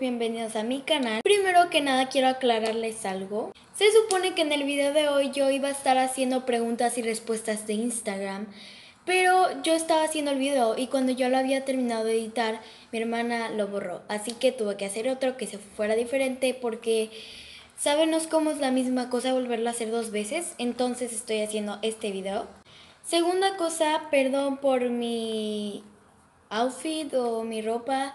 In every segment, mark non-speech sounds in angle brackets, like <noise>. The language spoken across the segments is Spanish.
bienvenidos a mi canal. Primero que nada quiero aclararles algo. Se supone que en el video de hoy yo iba a estar haciendo preguntas y respuestas de Instagram, pero yo estaba haciendo el video y cuando yo lo había terminado de editar, mi hermana lo borró. Así que tuve que hacer otro que se fuera diferente porque... Sabenos cómo es la misma cosa volverlo a hacer dos veces, entonces estoy haciendo este video. Segunda cosa, perdón por mi outfit o mi ropa.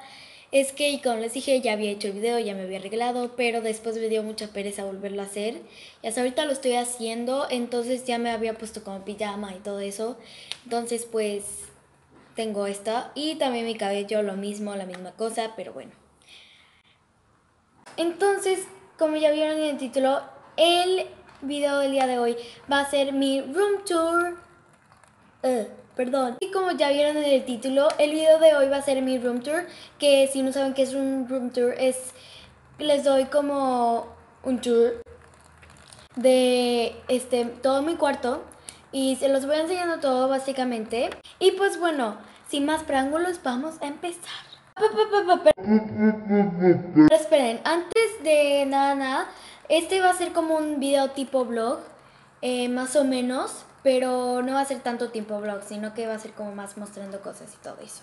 Es que, como les dije, ya había hecho el video, ya me había arreglado, pero después me dio mucha pereza volverlo a hacer. Y hasta ahorita lo estoy haciendo, entonces ya me había puesto como pijama y todo eso. Entonces, pues, tengo esta Y también mi cabello, lo mismo, la misma cosa, pero bueno. Entonces, como ya vieron en el título, el video del día de hoy va a ser mi room tour. Uh perdón. Y como ya vieron en el título, el video de hoy va a ser mi room tour, que si no saben qué es un room tour, es les doy como un tour de este todo mi cuarto y se los voy enseñando todo básicamente. Y pues bueno, sin más preámbulos, vamos a empezar. esperen, antes de nada, nada, este va a ser como un video tipo vlog, eh, más o menos pero no va a ser tanto tiempo vlog, sino que va a ser como más mostrando cosas y todo eso.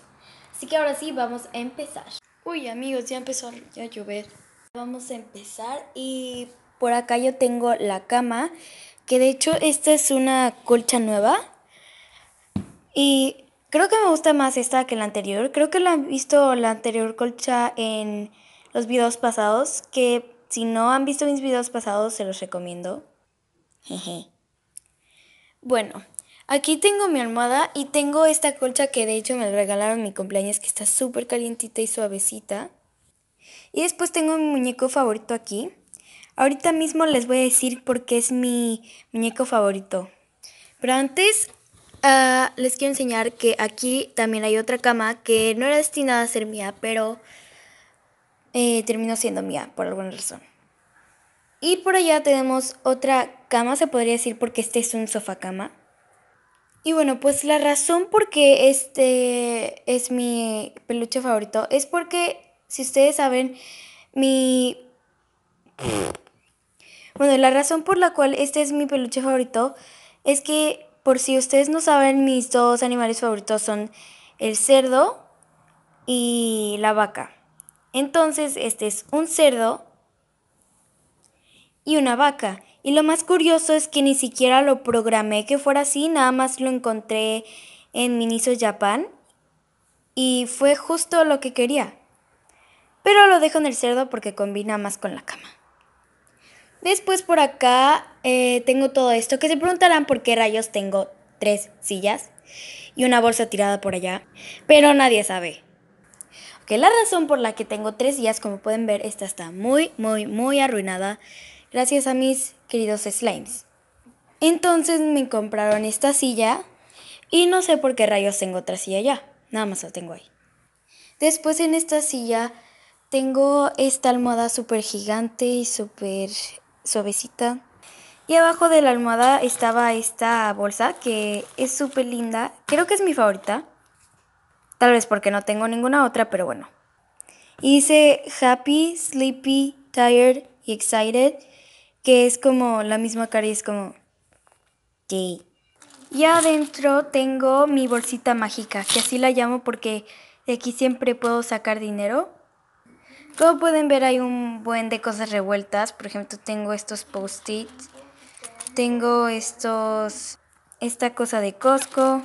Así que ahora sí, vamos a empezar. Uy amigos, ya empezó a llover. Vamos a empezar y por acá yo tengo la cama, que de hecho esta es una colcha nueva. Y creo que me gusta más esta que la anterior. Creo que la han visto la anterior colcha en los videos pasados, que si no han visto mis videos pasados se los recomiendo. Jeje. Bueno, aquí tengo mi almohada y tengo esta colcha que de hecho me regalaron mi cumpleaños que está súper calientita y suavecita. Y después tengo mi muñeco favorito aquí. Ahorita mismo les voy a decir por qué es mi muñeco favorito. Pero antes ah, les quiero enseñar que aquí también hay otra cama que no era destinada a ser mía, pero eh, terminó siendo mía por alguna razón. Y por allá tenemos otra cama, se podría decir, porque este es un sofá cama. Y bueno, pues la razón por qué este es mi peluche favorito es porque, si ustedes saben, mi... Bueno, la razón por la cual este es mi peluche favorito es que, por si ustedes no saben, mis dos animales favoritos son el cerdo y la vaca. Entonces, este es un cerdo y una vaca. Y lo más curioso es que ni siquiera lo programé que fuera así, nada más lo encontré en Miniso Japan y fue justo lo que quería. Pero lo dejo en el cerdo porque combina más con la cama. Después por acá eh, tengo todo esto, que se preguntarán por qué rayos tengo tres sillas y una bolsa tirada por allá, pero nadie sabe. Que la razón por la que tengo tres sillas, como pueden ver, esta está muy, muy, muy arruinada gracias a mis queridos slimes. Entonces me compraron esta silla y no sé por qué rayos tengo otra silla ya, nada más la tengo ahí. Después en esta silla tengo esta almohada súper gigante y súper suavecita. Y abajo de la almohada estaba esta bolsa que es súper linda, creo que es mi favorita. Tal vez porque no tengo ninguna otra, pero bueno. hice happy, sleepy, tired y excited que es como la misma cara y es como... Y adentro tengo mi bolsita mágica, que así la llamo porque de aquí siempre puedo sacar dinero. Como pueden ver hay un buen de cosas revueltas. Por ejemplo, tengo estos post-its. Tengo estos... Esta cosa de Costco.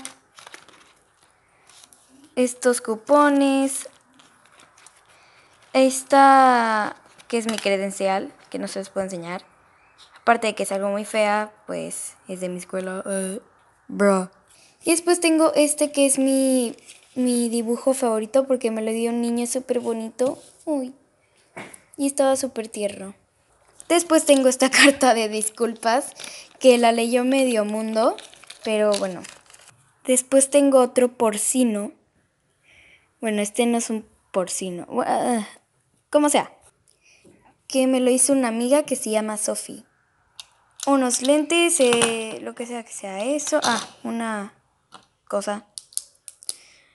Estos cupones. Esta que es mi credencial, que no se les puedo enseñar. Aparte de que es algo muy fea, pues es de mi escuela. Eh, bro. Y después tengo este que es mi, dibujo favorito porque me lo dio un niño súper bonito. Uy. Y estaba súper tierno. Después tengo esta <laughs> carta de disculpas que la leyó medio mundo, pero bueno. Después tengo otro porcino. Bueno, este no es un porcino. Ah, como sea. Que me lo hizo una amiga que se llama Sophie unos lentes, eh, lo que sea que sea eso. Ah, una cosa.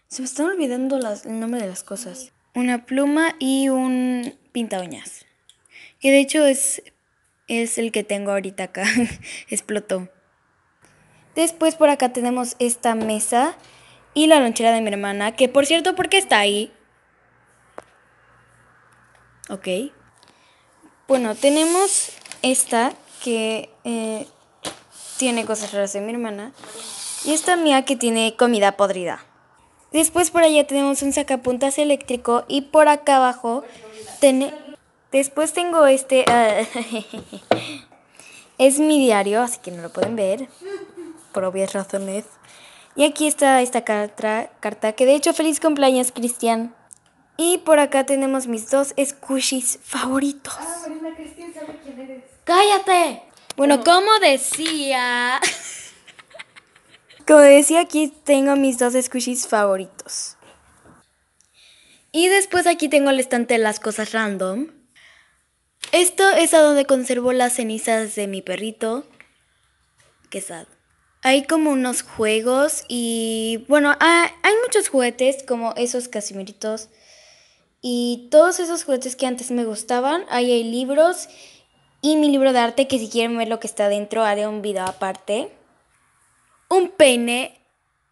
Se me están olvidando el nombre de las cosas. Una pluma y un pinta uñas. Que de hecho es, es el que tengo ahorita acá. <laughs> Explotó. Después por acá tenemos esta mesa y la lonchera de mi hermana. Que por cierto, ¿por qué está ahí? Ok. Bueno, tenemos esta que eh, tiene cosas raras de mi hermana. Y esta mía que tiene comida podrida. Después por allá tenemos un sacapuntas eléctrico y por acá abajo Después tengo este... <laughs> es mi diario, así que no lo pueden ver, por obvias razones. Y aquí está esta carta, carta que de hecho feliz cumpleaños Cristian. Y por acá tenemos mis dos squishies favoritos. Ah, ¡Cállate! Bueno, como decía... <laughs> como decía, aquí tengo mis dos squishies favoritos. Y después aquí tengo el estante de las cosas random. Esto es a donde conservo las cenizas de mi perrito. Que sad. Hay como unos juegos y bueno, hay muchos juguetes como esos casimiritos y todos esos juguetes que antes me gustaban. Ahí hay libros y mi libro de arte, que si quieren ver lo que está dentro, haré un video aparte. Un peine.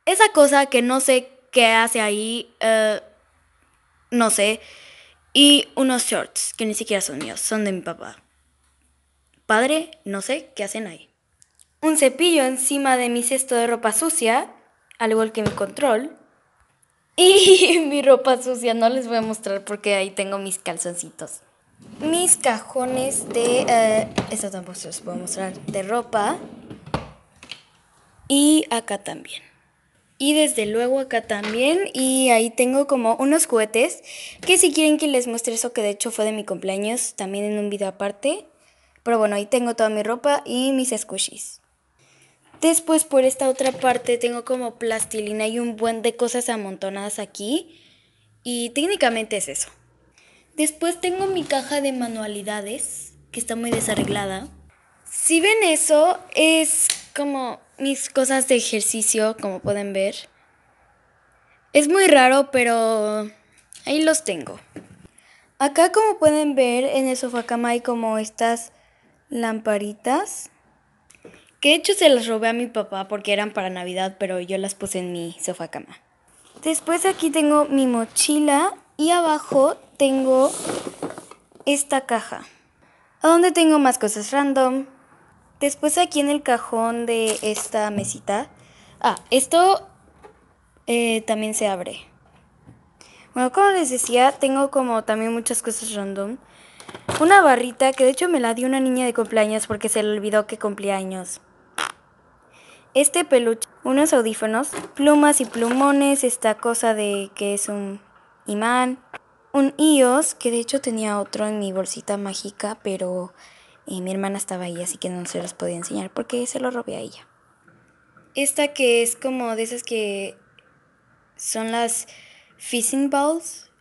Esa cosa que no sé qué hace ahí. Eh, no sé. Y unos shorts, que ni siquiera son míos, son de mi papá. Padre, no sé qué hacen ahí. Un cepillo encima de mi cesto de ropa sucia, al igual que mi control. <laughs> Y mi ropa sucia no les voy a mostrar porque ahí tengo mis calzoncitos mis cajones de... Eh, esto tampoco se los puedo mostrar. De ropa. Y acá también. Y desde luego acá también. Y ahí tengo como unos juguetes. Que si quieren que les muestre eso, que de hecho fue de mi cumpleaños. También en un video aparte. Pero bueno, ahí tengo toda mi ropa y mis squishies. Después por esta otra parte tengo como plastilina y un buen de cosas amontonadas aquí. Y técnicamente es eso. Después tengo mi caja de manualidades, que está muy desarreglada. Si ven eso, es como mis cosas de ejercicio, como pueden ver. Es muy raro, pero ahí los tengo. Acá como pueden ver en el sofá cama hay como estas lamparitas. Que de hecho se las robé a mi papá porque eran para Navidad, pero yo las puse en mi sofá cama. Después aquí tengo mi mochila y abajo tengo esta caja, a dónde tengo más cosas random. Después aquí en el cajón de esta mesita. Ah, esto eh, también se abre. Bueno, como les decía, tengo como también muchas cosas random. Una barrita que de hecho me la dio una niña de cumpleaños porque se le olvidó que cumpleaños. Este peluche, unos audífonos, plumas y plumones, esta cosa de que es un imán, un iOS, que de hecho tenía otro en mi bolsita mágica, pero eh, mi hermana estaba ahí, así que no se los podía enseñar porque se lo robé a ella. Esta que es como de esas que son las fishing balls.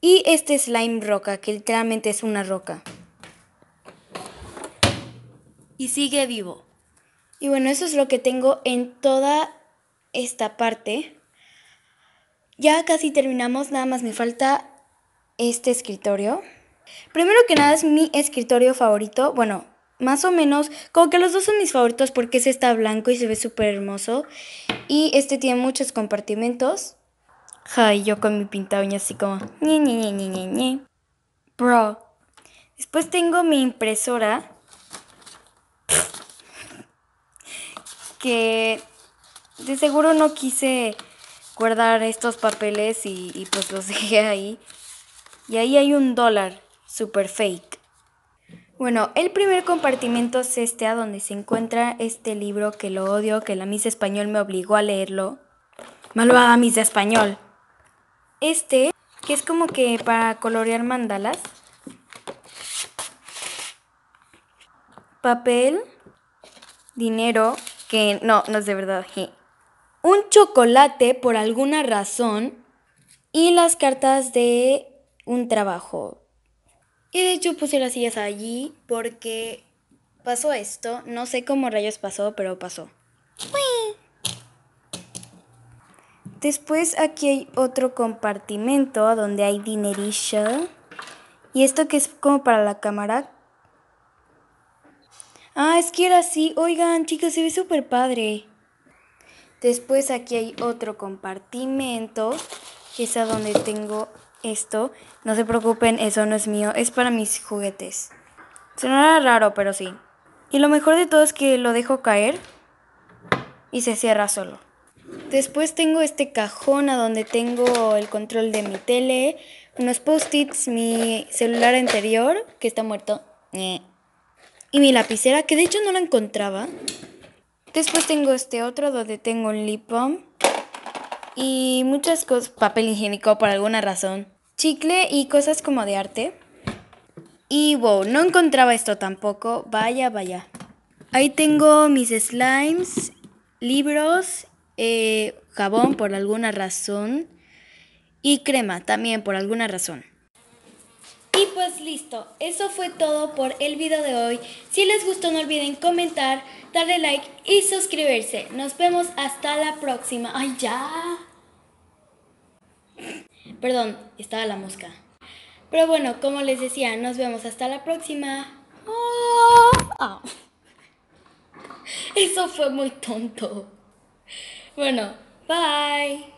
Y este slime roca, que literalmente es una roca. Y sigue vivo. Y bueno, eso es lo que tengo en toda esta parte. Ya casi terminamos, nada más me falta este escritorio. Primero que nada es mi escritorio favorito, bueno, más o menos, como que los dos son mis favoritos porque ese está blanco y se ve súper hermoso. Y este tiene muchos compartimentos. Ay, yo con mi pinta así como... ni Bro. Después tengo mi impresora. Que de seguro no quise guardar estos papeles y, pues los <laughs> dejé ahí. Y ahí hay un dólar, super fake. Bueno, el primer compartimento es este, a donde se encuentra este libro que lo odio, que la Miss Español me obligó a leerlo. Malvada Miss Español. Este, que es como que para colorear mandalas. Papel, dinero, que no, no es de verdad. Je un chocolate por alguna razón y las cartas de un trabajo. Y de hecho puse las sillas allí porque pasó esto. No sé cómo rayos pasó, pero pasó. Después aquí hay otro compartimento donde hay dinerisha Y esto que es como para la cámara. Ah, es que era así. Oigan, chicas, se ve súper padre. Después aquí hay otro compartimento, que es a donde tengo esto. No se preocupen, eso no es mío, es para mis juguetes. Sonará raro, pero sí. Y lo mejor de todo es que lo dejo caer y se cierra solo. Después tengo este cajón a donde tengo el control de mi tele, unos post-its, mi celular anterior, que está muerto, y mi lapicera, que de hecho no la encontraba. Después tengo este otro donde tengo un lip balm y muchas cosas, papel higiénico por alguna razón, chicle y cosas como de arte. Y wow, no encontraba esto tampoco, vaya, vaya. Ahí tengo mis slimes, libros, eh, jabón por alguna razón y crema también por alguna razón. Y pues listo, eso fue todo por el video de hoy. Si les gustó no olviden comentar, darle like y suscribirse. Nos vemos hasta la próxima. ¡Ay, ya! Perdón, estaba la mosca. Pero bueno, como les decía, nos vemos hasta la próxima. Ah. Ah. <laughs> Eso fue muy tonto. Bueno, bye.